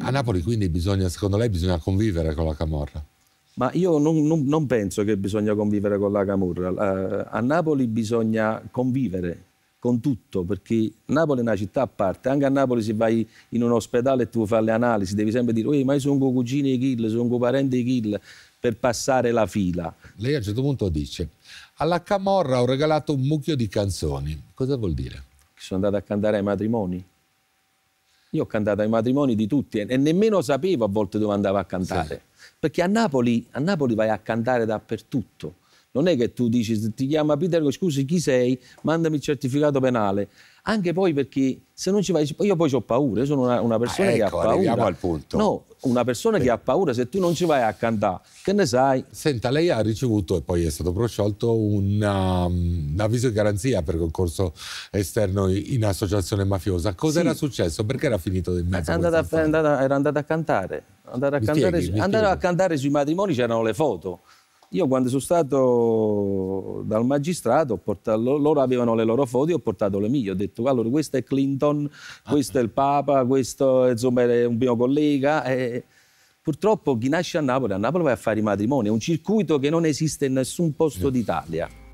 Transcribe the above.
A Napoli quindi bisogna, secondo lei, bisogna convivere con la Camorra? Ma io non, non, non penso che bisogna convivere con la Camorra. Uh, a Napoli bisogna convivere con tutto, perché Napoli è una città a parte. Anche a Napoli se vai in un ospedale e tu fai le analisi, devi sempre dire, ma io sono con cugini di kill, sono con parenti di kill, per passare la fila. Lei a un certo punto dice, alla Camorra ho regalato un mucchio di canzoni. Cosa vuol dire? Che sono andato a cantare ai matrimoni. Io ho cantato ai matrimoni di tutti e nemmeno sapevo a volte dove andavo a cantare. Sì. Perché a Napoli, a Napoli vai a cantare dappertutto. Non è che tu dici, ti chiama Peter, scusi chi sei, mandami il certificato penale. Anche poi perché se non ci vai, io poi ho paura, io sono una, una persona ah, ecco, che ha ecco, paura. Ecco, Arriviamo al punto. No, una persona che ha paura, se tu non ci vai a cantare, che ne sai? Senta, lei ha ricevuto, e poi è stato prosciolto, una, un, mm, avviso di garanzia per concorso esterno in associazione mafiosa. Cosa sì. era successo? Perché era finito in mezzo? Andata, andata, era andata a cantare. Andata a, a cantare sui matrimoni c'erano le foto. Io quando sono stato dal magistrato, portato, loro avevano le loro foto, io ho portato le mie, ho detto allora questo è Clinton, ah. questo ah. è il Papa, questo insomma, è un mio collega. E... Purtroppo chi nasce a Napoli, a Napoli vai a fare i matrimoni, è un circuito che non esiste in nessun posto d'Italia.